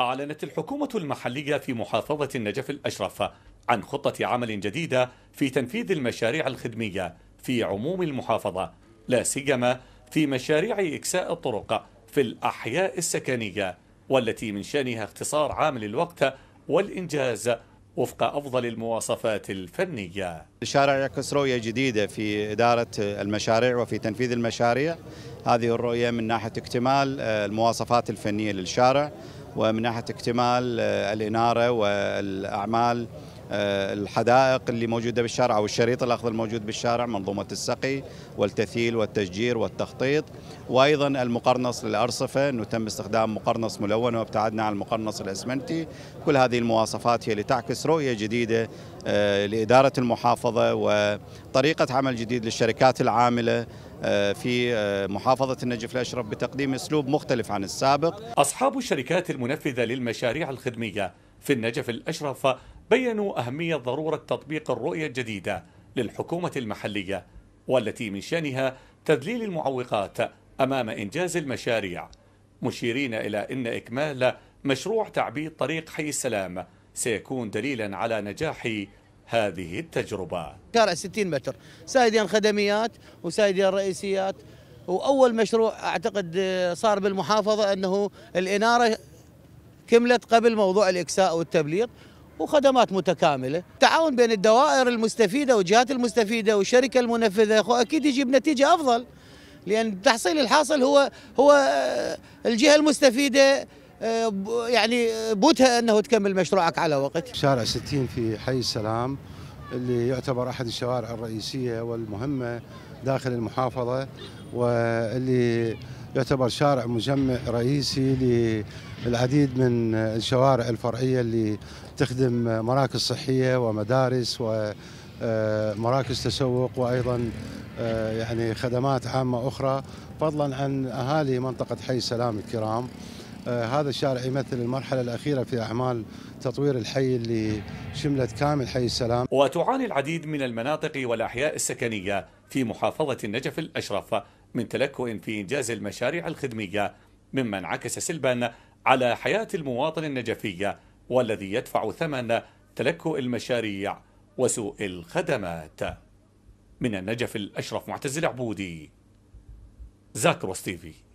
أعلنت الحكومة المحلية في محافظة النجف الأشرف عن خطة عمل جديدة في تنفيذ المشاريع الخدمية في عموم المحافظة لا سيما في مشاريع إكساء الطرق في الأحياء السكنية والتي من شأنها اختصار عامل الوقت والإنجاز وفق أفضل المواصفات الفنية شارع كسروية جديدة في إدارة المشاريع وفي تنفيذ المشاريع هذه الرؤية من ناحية اكتمال آه، المواصفات الفنية للشارع ومن ناحيه اكتمال آه، الاناره والاعمال آه، الحدائق اللي موجوده بالشارع او الشريط الاخضر الموجود بالشارع منظومه السقي والتثيل والتشجير والتخطيط وايضا المقرنص للارصفه انه تم استخدام مقرنص ملون وابتعدنا عن المقرنص الاسمنتي كل هذه المواصفات هي لتعكس رؤيه جديده آه، لاداره المحافظه وطريقه عمل جديد للشركات العامله آه، في آه، محافظة النجف الأشرف بتقديم أسلوب مختلف عن السابق أصحاب الشركات المنفذة للمشاريع الخدمية في النجف الأشرف بيّنوا أهمية ضرورة تطبيق الرؤية الجديدة للحكومة المحلية والتي من شأنها تذليل المعوقات أمام إنجاز المشاريع مشيرين إلى أن إكمال مشروع تعبيد طريق حي السلام سيكون دليلا على نجاح هذه التجربة شارع 60 متر سايدين خدميات وسايدين رئيسيات وأول مشروع أعتقد آه، صار بالمحافظة أنه الإنارة كملت قبل موضوع الإكساء والتبليط وخدمات متكامله، تعاون بين الدوائر المستفيده والجهات المستفيده والشركه المنفذه اكيد يجيب نتيجه افضل لان تحصيل الحاصل هو هو آه، الجهه المستفيده آه، يعني آه، بوتها انه تكمل مشروعك على وقت. شارع 60 في حي السلام اللي يعتبر احد الشوارع الرئيسيه والمهمه داخل المحافظه واللي يعتبر شارع مجمع رئيسي للعديد من الشوارع الفرعيه اللي تخدم مراكز صحيه ومدارس ومراكز آه، تسوق وايضا يعني خدمات عامه اخرى فضلا عن اهالي منطقه حي السلام الكرام. آه، هذا الشارع يمثل المرحلة الأخيرة في أعمال تطوير الحي اللي شملت كامل حي السلام وتعاني العديد من المناطق والأحياء السكنية في محافظة النجف الأشرف من تلكؤ في إنجاز المشاريع الخدمية مما انعكس سلبا على حياة المواطن النجفي والذي يدفع ثمن تلكؤ المشاريع وسوء الخدمات من النجف الأشرف معتز العبودي زاكروس تيفي